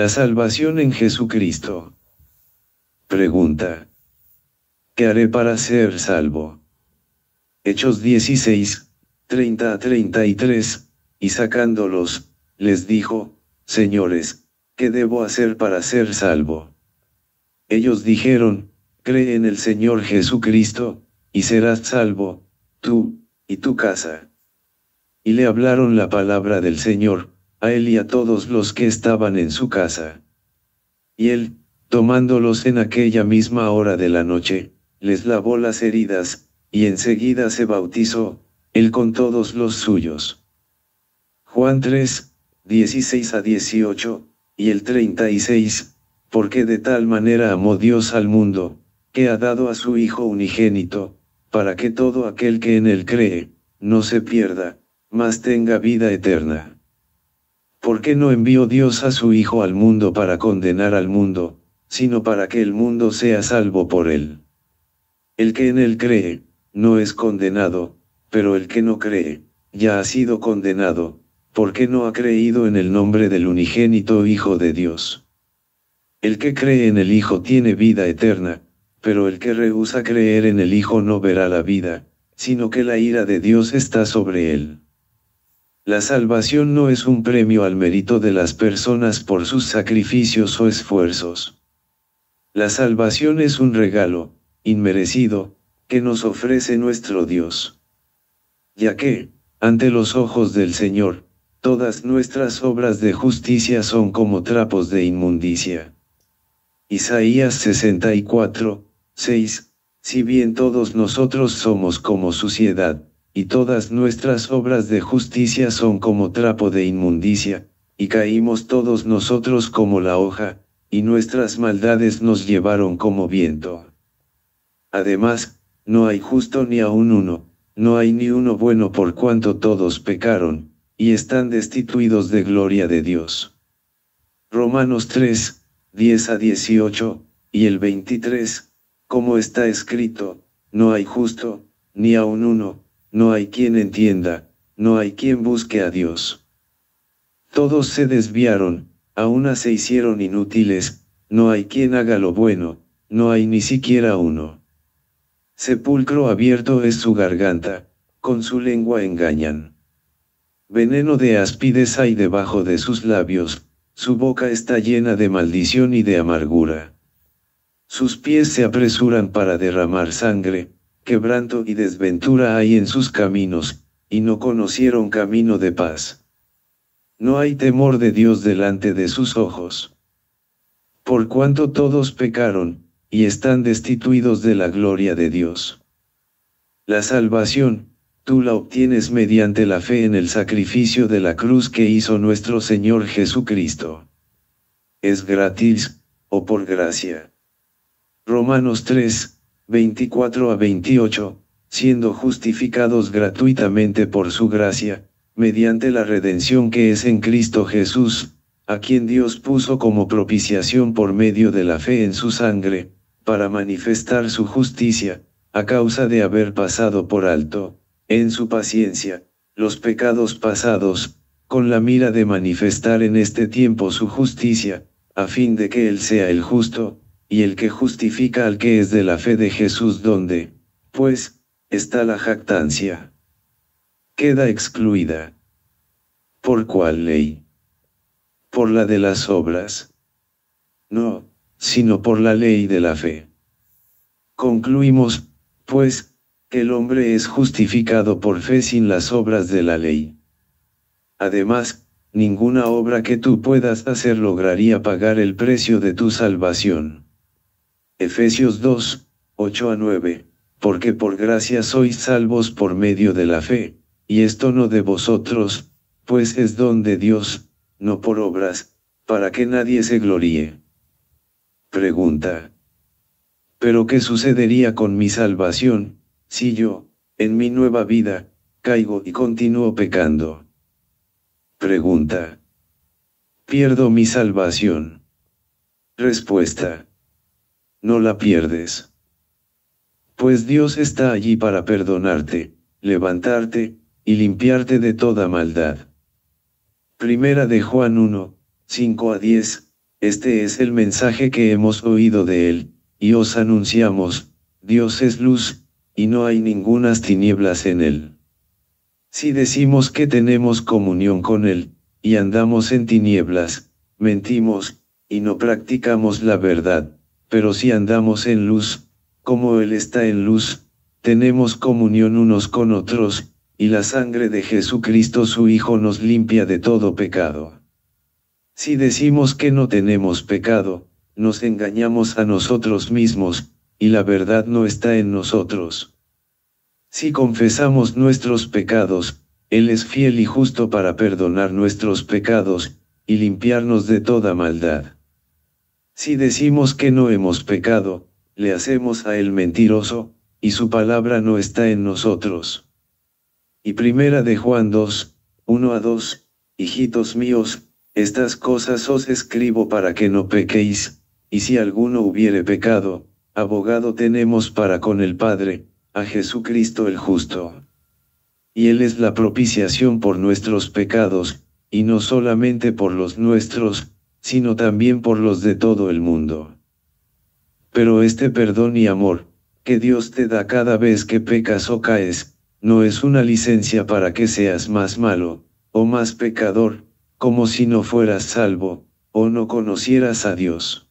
La salvación en Jesucristo. Pregunta. ¿Qué haré para ser salvo? Hechos 16, 30 a 33, y sacándolos, les dijo, Señores, ¿qué debo hacer para ser salvo? Ellos dijeron, Cree en el Señor Jesucristo, y serás salvo, tú, y tu casa. Y le hablaron la palabra del Señor, a él y a todos los que estaban en su casa. Y él, tomándolos en aquella misma hora de la noche, les lavó las heridas, y enseguida se bautizó, él con todos los suyos. Juan 3, 16 a 18, y el 36, porque de tal manera amó Dios al mundo, que ha dado a su Hijo unigénito, para que todo aquel que en él cree, no se pierda, mas tenga vida eterna. ¿Por qué no envió Dios a su Hijo al mundo para condenar al mundo, sino para que el mundo sea salvo por él? El que en él cree, no es condenado, pero el que no cree, ya ha sido condenado, porque no ha creído en el nombre del unigénito Hijo de Dios. El que cree en el Hijo tiene vida eterna, pero el que rehúsa creer en el Hijo no verá la vida, sino que la ira de Dios está sobre él. La salvación no es un premio al mérito de las personas por sus sacrificios o esfuerzos. La salvación es un regalo, inmerecido, que nos ofrece nuestro Dios. Ya que, ante los ojos del Señor, todas nuestras obras de justicia son como trapos de inmundicia. Isaías 64, 6, si bien todos nosotros somos como suciedad, y todas nuestras obras de justicia son como trapo de inmundicia, y caímos todos nosotros como la hoja, y nuestras maldades nos llevaron como viento. Además, no hay justo ni aun uno, no hay ni uno bueno por cuanto todos pecaron, y están destituidos de gloria de Dios. Romanos 3, 10 a 18, y el 23, como está escrito, no hay justo, ni aun uno, no hay quien entienda, no hay quien busque a Dios. Todos se desviaron, a una se hicieron inútiles, no hay quien haga lo bueno, no hay ni siquiera uno. Sepulcro abierto es su garganta, con su lengua engañan. Veneno de áspides hay debajo de sus labios, su boca está llena de maldición y de amargura. Sus pies se apresuran para derramar sangre, quebranto y desventura hay en sus caminos, y no conocieron camino de paz. No hay temor de Dios delante de sus ojos. Por cuanto todos pecaron, y están destituidos de la gloria de Dios. La salvación, tú la obtienes mediante la fe en el sacrificio de la cruz que hizo nuestro Señor Jesucristo. Es gratis, o por gracia. Romanos 3, 24 a 28, siendo justificados gratuitamente por su gracia, mediante la redención que es en Cristo Jesús, a quien Dios puso como propiciación por medio de la fe en su sangre, para manifestar su justicia, a causa de haber pasado por alto, en su paciencia, los pecados pasados, con la mira de manifestar en este tiempo su justicia, a fin de que Él sea el justo, y el que justifica al que es de la fe de Jesús donde, pues, está la jactancia. Queda excluida. ¿Por cuál ley? Por la de las obras. No, sino por la ley de la fe. Concluimos, pues, que el hombre es justificado por fe sin las obras de la ley. Además, ninguna obra que tú puedas hacer lograría pagar el precio de tu salvación. Efesios 2, 8 a 9, porque por gracia sois salvos por medio de la fe, y esto no de vosotros, pues es don de Dios, no por obras, para que nadie se gloríe. Pregunta. ¿Pero qué sucedería con mi salvación, si yo, en mi nueva vida, caigo y continúo pecando? Pregunta. Pierdo mi salvación. Respuesta no la pierdes. Pues Dios está allí para perdonarte, levantarte, y limpiarte de toda maldad. Primera de Juan 1, 5 a 10, este es el mensaje que hemos oído de él, y os anunciamos, Dios es luz, y no hay ningunas tinieblas en él. Si decimos que tenemos comunión con él, y andamos en tinieblas, mentimos, y no practicamos la verdad pero si andamos en luz, como Él está en luz, tenemos comunión unos con otros, y la sangre de Jesucristo su Hijo nos limpia de todo pecado. Si decimos que no tenemos pecado, nos engañamos a nosotros mismos, y la verdad no está en nosotros. Si confesamos nuestros pecados, Él es fiel y justo para perdonar nuestros pecados, y limpiarnos de toda maldad. Si decimos que no hemos pecado, le hacemos a él mentiroso, y su palabra no está en nosotros. Y primera de Juan 2, 1 a 2, hijitos míos, estas cosas os escribo para que no pequéis, y si alguno hubiere pecado, abogado tenemos para con el Padre, a Jesucristo el justo. Y Él es la propiciación por nuestros pecados, y no solamente por los nuestros, sino también por los de todo el mundo. Pero este perdón y amor, que Dios te da cada vez que pecas o caes, no es una licencia para que seas más malo, o más pecador, como si no fueras salvo, o no conocieras a Dios.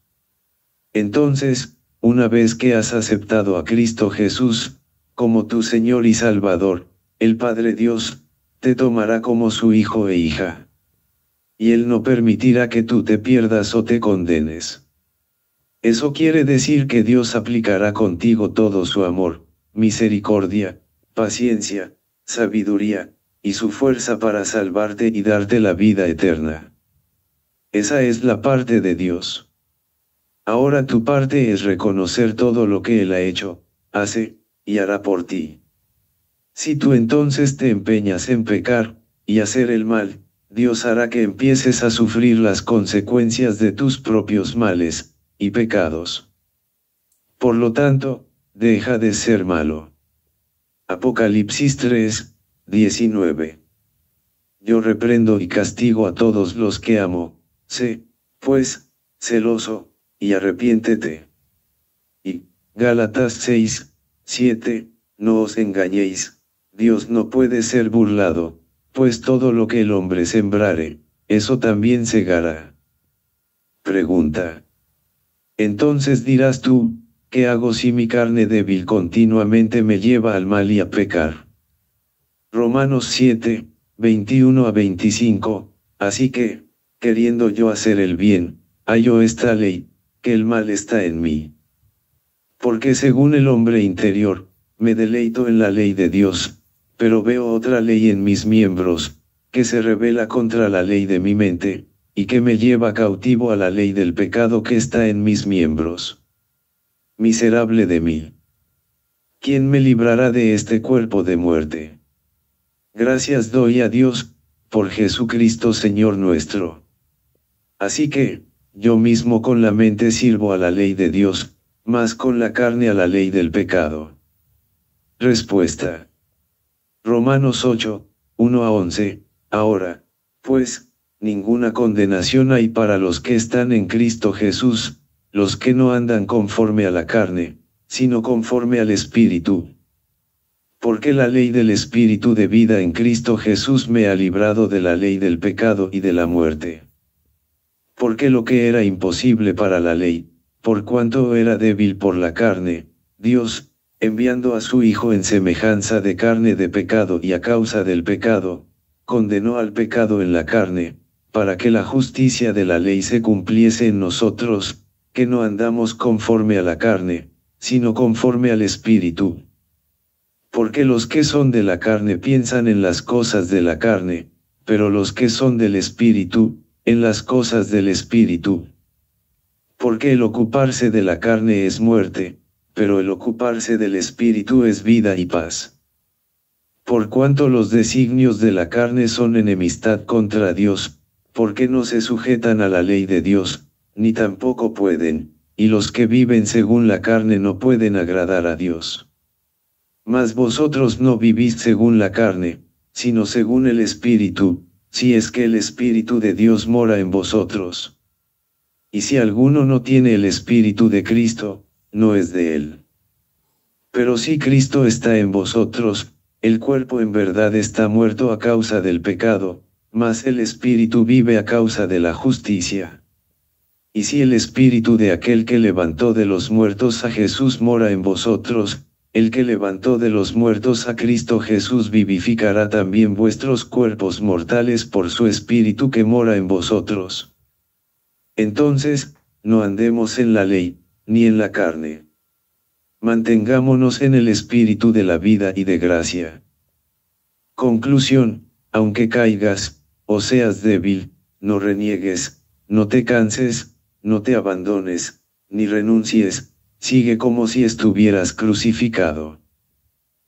Entonces, una vez que has aceptado a Cristo Jesús, como tu Señor y Salvador, el Padre Dios, te tomará como su hijo e hija y Él no permitirá que tú te pierdas o te condenes. Eso quiere decir que Dios aplicará contigo todo su amor, misericordia, paciencia, sabiduría, y su fuerza para salvarte y darte la vida eterna. Esa es la parte de Dios. Ahora tu parte es reconocer todo lo que Él ha hecho, hace, y hará por ti. Si tú entonces te empeñas en pecar, y hacer el mal, Dios hará que empieces a sufrir las consecuencias de tus propios males y pecados. Por lo tanto, deja de ser malo. Apocalipsis 3, 19. Yo reprendo y castigo a todos los que amo, sé, pues, celoso, y arrepiéntete. Y, Gálatas 6, 7, no os engañéis, Dios no puede ser burlado pues todo lo que el hombre sembrare, eso también segará. Pregunta. Entonces dirás tú, ¿qué hago si mi carne débil continuamente me lleva al mal y a pecar? Romanos 7, 21 a 25, así que, queriendo yo hacer el bien, hallo esta ley, que el mal está en mí. Porque según el hombre interior, me deleito en la ley de Dios, pero veo otra ley en mis miembros, que se revela contra la ley de mi mente, y que me lleva cautivo a la ley del pecado que está en mis miembros. Miserable de mí. ¿Quién me librará de este cuerpo de muerte? Gracias doy a Dios, por Jesucristo Señor nuestro. Así que, yo mismo con la mente sirvo a la ley de Dios, más con la carne a la ley del pecado. Respuesta. Romanos 8, 1 a 11, ahora, pues, ninguna condenación hay para los que están en Cristo Jesús, los que no andan conforme a la carne, sino conforme al Espíritu. Porque la ley del Espíritu de vida en Cristo Jesús me ha librado de la ley del pecado y de la muerte. Porque lo que era imposible para la ley, por cuanto era débil por la carne, Dios, enviando a su Hijo en semejanza de carne de pecado y a causa del pecado, condenó al pecado en la carne, para que la justicia de la ley se cumpliese en nosotros, que no andamos conforme a la carne, sino conforme al Espíritu. Porque los que son de la carne piensan en las cosas de la carne, pero los que son del Espíritu, en las cosas del Espíritu. Porque el ocuparse de la carne es muerte, pero el ocuparse del espíritu es vida y paz. Por cuanto los designios de la carne son enemistad contra Dios, porque no se sujetan a la ley de Dios, ni tampoco pueden, y los que viven según la carne no pueden agradar a Dios. Mas vosotros no vivís según la carne, sino según el Espíritu, si es que el Espíritu de Dios mora en vosotros. Y si alguno no tiene el Espíritu de Cristo, no es de él. Pero si Cristo está en vosotros, el cuerpo en verdad está muerto a causa del pecado, mas el espíritu vive a causa de la justicia. Y si el espíritu de aquel que levantó de los muertos a Jesús mora en vosotros, el que levantó de los muertos a Cristo Jesús vivificará también vuestros cuerpos mortales por su espíritu que mora en vosotros. Entonces, no andemos en la ley, ni en la carne. Mantengámonos en el espíritu de la vida y de gracia. Conclusión, aunque caigas, o seas débil, no reniegues, no te canses, no te abandones, ni renuncies, sigue como si estuvieras crucificado.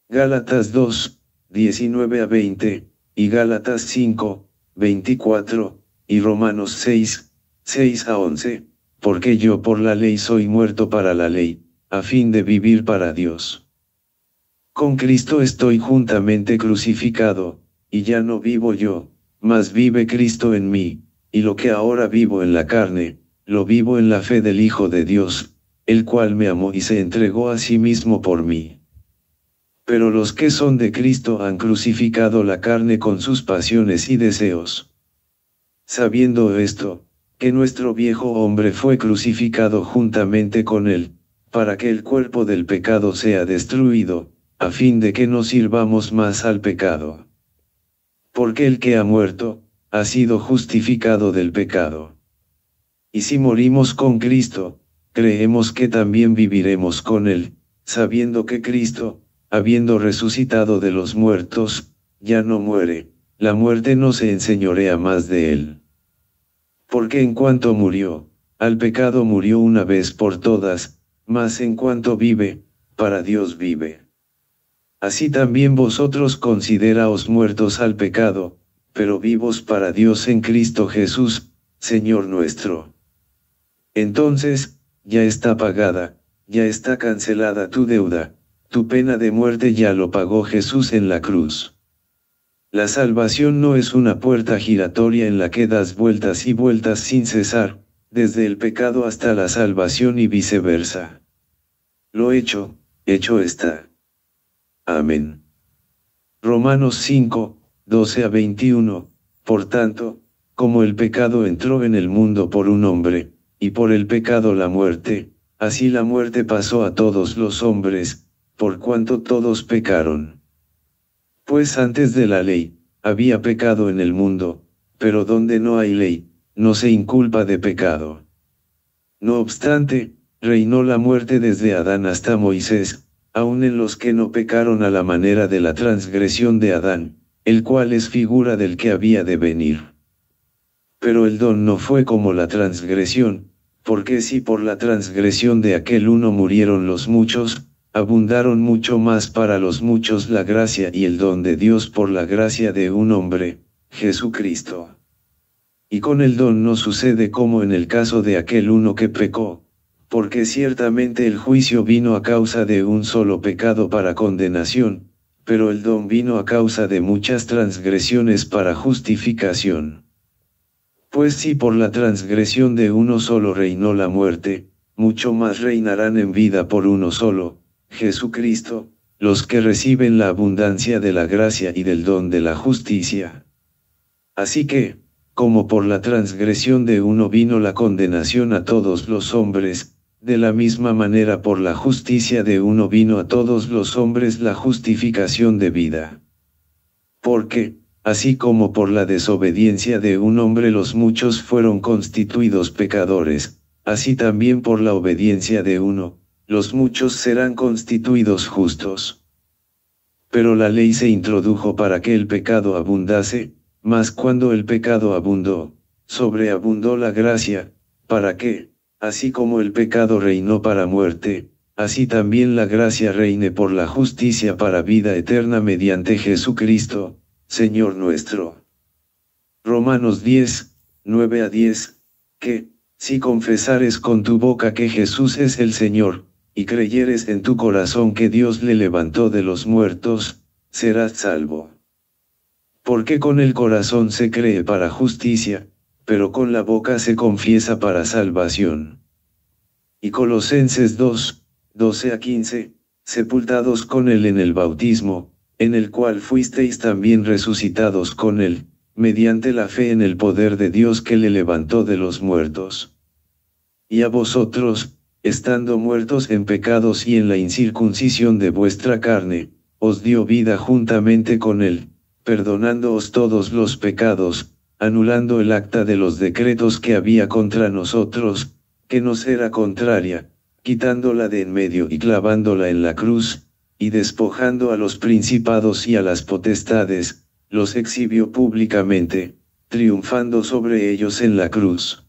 Gálatas 2, 19 a 20, y Gálatas 5, 24, y Romanos 6, 6 a 11 porque yo por la ley soy muerto para la ley, a fin de vivir para Dios. Con Cristo estoy juntamente crucificado, y ya no vivo yo, mas vive Cristo en mí, y lo que ahora vivo en la carne, lo vivo en la fe del Hijo de Dios, el cual me amó y se entregó a sí mismo por mí. Pero los que son de Cristo han crucificado la carne con sus pasiones y deseos. Sabiendo esto, que nuestro viejo hombre fue crucificado juntamente con él, para que el cuerpo del pecado sea destruido, a fin de que no sirvamos más al pecado. Porque el que ha muerto, ha sido justificado del pecado. Y si morimos con Cristo, creemos que también viviremos con Él, sabiendo que Cristo, habiendo resucitado de los muertos, ya no muere, la muerte no se enseñorea más de Él. Porque en cuanto murió, al pecado murió una vez por todas, mas en cuanto vive, para Dios vive. Así también vosotros consideraos muertos al pecado, pero vivos para Dios en Cristo Jesús, Señor nuestro. Entonces, ya está pagada, ya está cancelada tu deuda, tu pena de muerte ya lo pagó Jesús en la cruz. La salvación no es una puerta giratoria en la que das vueltas y vueltas sin cesar, desde el pecado hasta la salvación y viceversa. Lo hecho, hecho está. Amén. Romanos 5, 12 a 21, por tanto, como el pecado entró en el mundo por un hombre, y por el pecado la muerte, así la muerte pasó a todos los hombres, por cuanto todos pecaron. Pues antes de la ley, había pecado en el mundo, pero donde no hay ley, no se inculpa de pecado. No obstante, reinó la muerte desde Adán hasta Moisés, aun en los que no pecaron a la manera de la transgresión de Adán, el cual es figura del que había de venir. Pero el don no fue como la transgresión, porque si por la transgresión de aquel uno murieron los muchos, abundaron mucho más para los muchos la gracia y el don de Dios por la gracia de un hombre, Jesucristo. Y con el don no sucede como en el caso de aquel uno que pecó, porque ciertamente el juicio vino a causa de un solo pecado para condenación, pero el don vino a causa de muchas transgresiones para justificación. Pues si por la transgresión de uno solo reinó la muerte, mucho más reinarán en vida por uno solo, Jesucristo, los que reciben la abundancia de la gracia y del don de la justicia. Así que, como por la transgresión de uno vino la condenación a todos los hombres, de la misma manera por la justicia de uno vino a todos los hombres la justificación de vida. Porque, así como por la desobediencia de un hombre los muchos fueron constituidos pecadores, así también por la obediencia de uno, los muchos serán constituidos justos. Pero la ley se introdujo para que el pecado abundase, mas cuando el pecado abundó, sobreabundó la gracia, para que, así como el pecado reinó para muerte, así también la gracia reine por la justicia para vida eterna mediante Jesucristo, Señor nuestro. Romanos 10, 9 a 10, que, si confesares con tu boca que Jesús es el Señor, y creyeres en tu corazón que Dios le levantó de los muertos, serás salvo. Porque con el corazón se cree para justicia, pero con la boca se confiesa para salvación. Y Colosenses 2, 12 a 15, sepultados con él en el bautismo, en el cual fuisteis también resucitados con él, mediante la fe en el poder de Dios que le levantó de los muertos. Y a vosotros, estando muertos en pecados y en la incircuncisión de vuestra carne, os dio vida juntamente con él, perdonándoos todos los pecados, anulando el acta de los decretos que había contra nosotros, que nos era contraria, quitándola de en medio y clavándola en la cruz, y despojando a los principados y a las potestades, los exhibió públicamente, triunfando sobre ellos en la cruz.